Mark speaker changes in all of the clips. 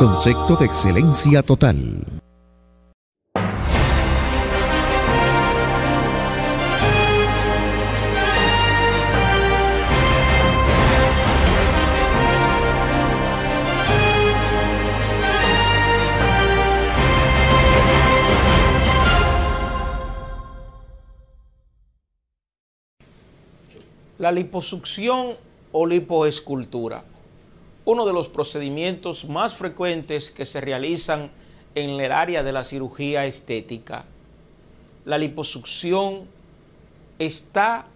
Speaker 1: Concepto de excelencia total. La liposucción o lipoescultura uno de los procedimientos más frecuentes que se realizan en el área de la cirugía estética. La liposucción está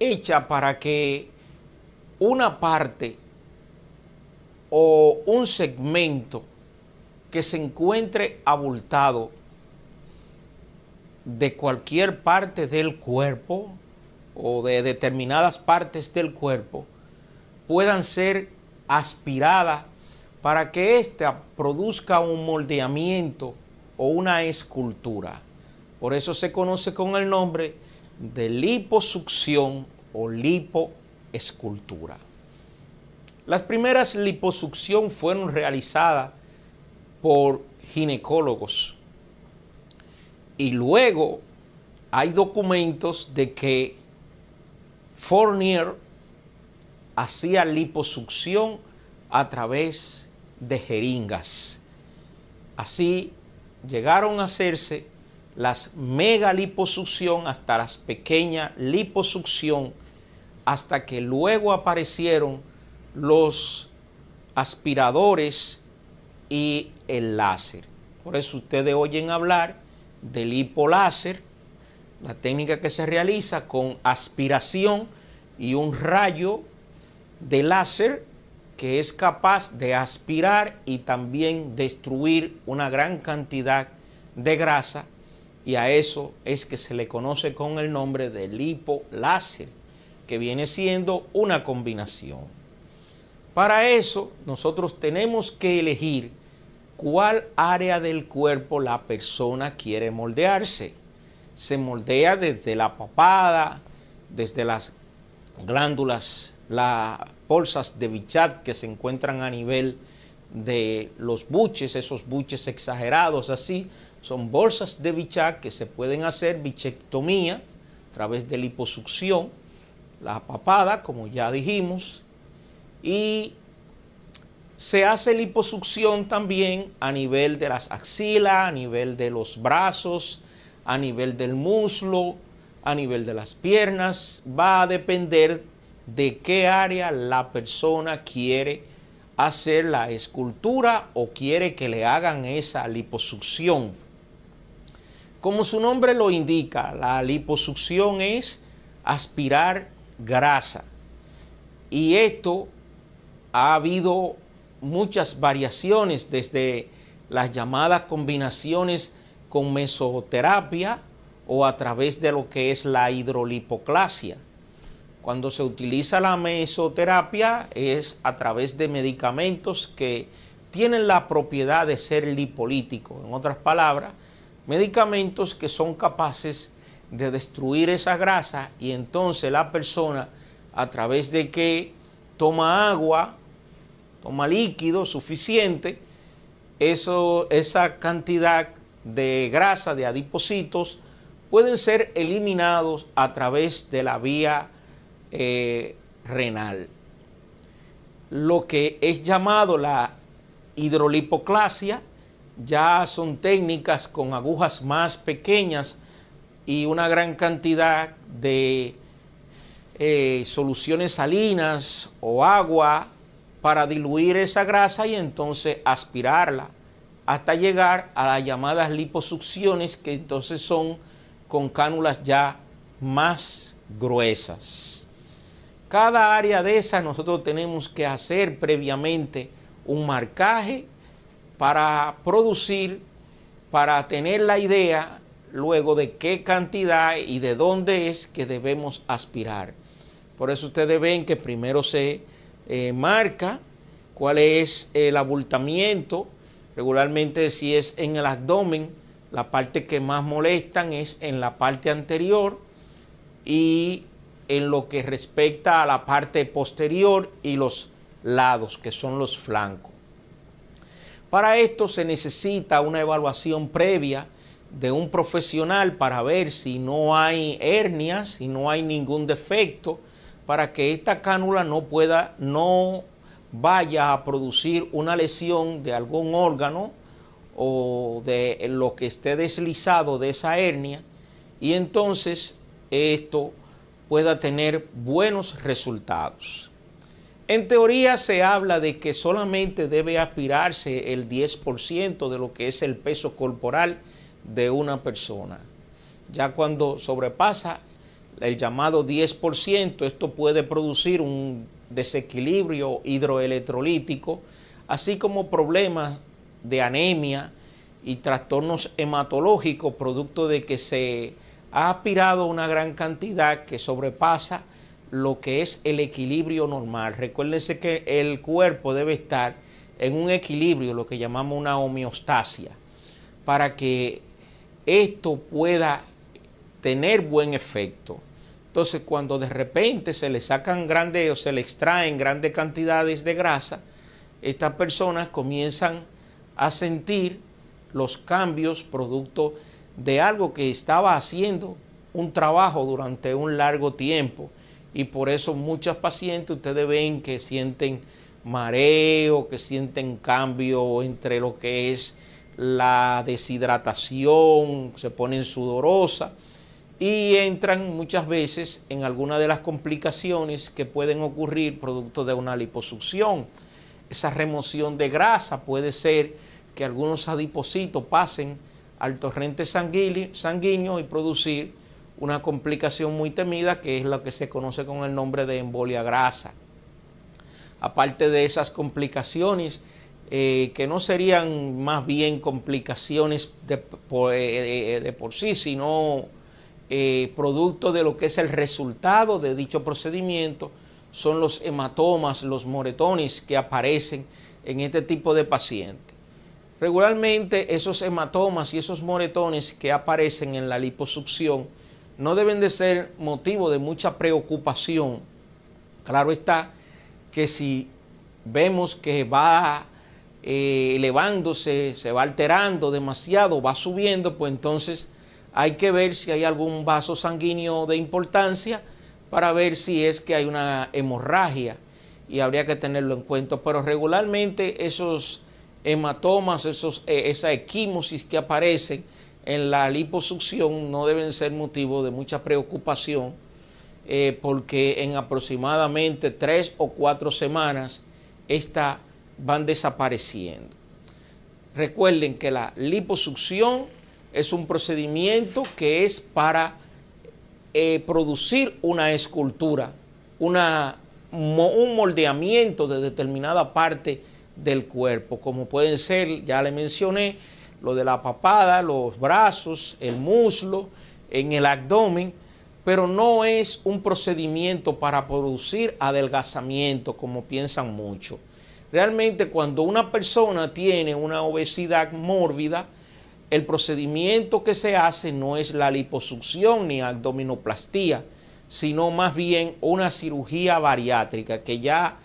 Speaker 1: hecha para que una parte o un segmento que se encuentre abultado de cualquier parte del cuerpo o de determinadas partes del cuerpo puedan ser aspirada para que ésta produzca un moldeamiento o una escultura. Por eso se conoce con el nombre de liposucción o lipoescultura. Las primeras liposucción fueron realizadas por ginecólogos y luego hay documentos de que Fournier hacía liposucción a través de jeringas. Así llegaron a hacerse las mega liposucción hasta las pequeñas liposucción hasta que luego aparecieron los aspiradores y el láser. Por eso ustedes oyen hablar del lipoláser, la técnica que se realiza con aspiración y un rayo de láser que es capaz de aspirar y también destruir una gran cantidad de grasa y a eso es que se le conoce con el nombre de lipoláser, que viene siendo una combinación. Para eso nosotros tenemos que elegir cuál área del cuerpo la persona quiere moldearse. Se moldea desde la papada, desde las glándulas las bolsas de bichat que se encuentran a nivel de los buches, esos buches exagerados así, son bolsas de bichat que se pueden hacer bichectomía a través de liposucción, la papada, como ya dijimos, y se hace liposucción también a nivel de las axilas, a nivel de los brazos, a nivel del muslo, a nivel de las piernas. Va a depender de qué área la persona quiere hacer la escultura o quiere que le hagan esa liposucción. Como su nombre lo indica, la liposucción es aspirar grasa. Y esto ha habido muchas variaciones desde las llamadas combinaciones con mesoterapia o a través de lo que es la hidrolipoclasia. Cuando se utiliza la mesoterapia es a través de medicamentos que tienen la propiedad de ser lipolíticos. En otras palabras, medicamentos que son capaces de destruir esa grasa y entonces la persona a través de que toma agua, toma líquido suficiente, eso, esa cantidad de grasa, de adipocitos, pueden ser eliminados a través de la vía eh, renal. Lo que es llamado la hidrolipoclasia, ya son técnicas con agujas más pequeñas y una gran cantidad de eh, soluciones salinas o agua para diluir esa grasa y entonces aspirarla hasta llegar a las llamadas liposucciones que entonces son con cánulas ya más gruesas. Cada área de esa nosotros tenemos que hacer previamente un marcaje para producir, para tener la idea luego de qué cantidad y de dónde es que debemos aspirar. Por eso ustedes ven que primero se eh, marca cuál es el abultamiento. Regularmente si es en el abdomen, la parte que más molestan es en la parte anterior y en lo que respecta a la parte posterior y los lados, que son los flancos. Para esto se necesita una evaluación previa de un profesional para ver si no hay hernias, si no hay ningún defecto, para que esta cánula no pueda, no vaya a producir una lesión de algún órgano o de lo que esté deslizado de esa hernia y entonces esto pueda tener buenos resultados. En teoría se habla de que solamente debe aspirarse el 10% de lo que es el peso corporal de una persona. Ya cuando sobrepasa el llamado 10%, esto puede producir un desequilibrio hidroelectrolítico, así como problemas de anemia y trastornos hematológicos producto de que se ha aspirado una gran cantidad que sobrepasa lo que es el equilibrio normal. Recuérdense que el cuerpo debe estar en un equilibrio, lo que llamamos una homeostasia, para que esto pueda tener buen efecto. Entonces, cuando de repente se le sacan grandes o se le extraen grandes cantidades de grasa, estas personas comienzan a sentir los cambios producto de de algo que estaba haciendo un trabajo durante un largo tiempo. Y por eso muchas pacientes ustedes ven que sienten mareo, que sienten cambio entre lo que es la deshidratación, se ponen sudorosa y entran muchas veces en alguna de las complicaciones que pueden ocurrir producto de una liposucción. Esa remoción de grasa puede ser que algunos adipocitos pasen al torrente sanguíneo y producir una complicación muy temida que es lo que se conoce con el nombre de embolia grasa. Aparte de esas complicaciones, eh, que no serían más bien complicaciones de eh, eh, por, sí, sino producto de lo que es el resultado de dicho procedimiento, son los hematomas, los moretones que aparecen en este tipo de pacientes. Regularmente esos hematomas y esos moretones que aparecen en la liposucción no deben de ser motivo de mucha preocupación. Claro está que si vemos que va eh, elevándose, se va alterando demasiado, va subiendo, pues entonces hay que ver si hay algún vaso sanguíneo de importancia para ver si es que hay una hemorragia y habría que tenerlo en cuenta. Pero regularmente esos hematomas, esos, eh, esa equimosis que aparecen en la liposucción no deben ser motivo de mucha preocupación eh, porque en aproximadamente tres o cuatro semanas estas van desapareciendo. Recuerden que la liposucción es un procedimiento que es para eh, producir una escultura, una, un moldeamiento de determinada parte del cuerpo, como pueden ser, ya le mencioné, lo de la papada, los brazos, el muslo, en el abdomen, pero no es un procedimiento para producir adelgazamiento, como piensan muchos. Realmente cuando una persona tiene una obesidad mórbida, el procedimiento que se hace no es la liposucción ni abdominoplastía, sino más bien una cirugía bariátrica que ya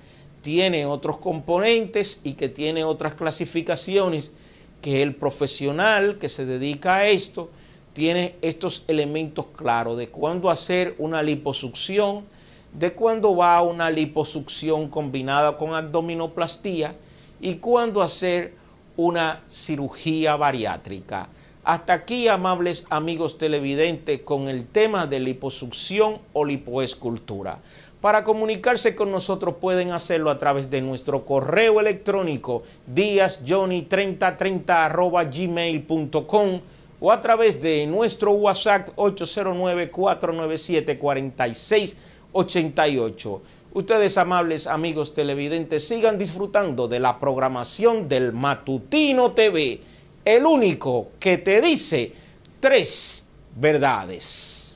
Speaker 1: tiene otros componentes y que tiene otras clasificaciones, que el profesional que se dedica a esto tiene estos elementos claros de cuándo hacer una liposucción, de cuándo va una liposucción combinada con abdominoplastía y cuándo hacer una cirugía bariátrica. Hasta aquí, amables amigos televidentes, con el tema de liposucción o lipoescultura. Para comunicarse con nosotros pueden hacerlo a través de nuestro correo electrónico díasjohnny3030 o a través de nuestro WhatsApp 809-497-4688. Ustedes, amables amigos televidentes, sigan disfrutando de la programación del Matutino TV, el único que te dice tres verdades.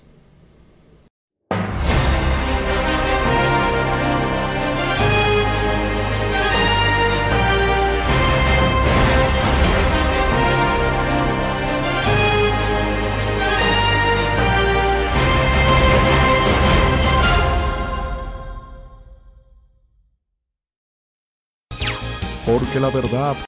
Speaker 1: porque la verdad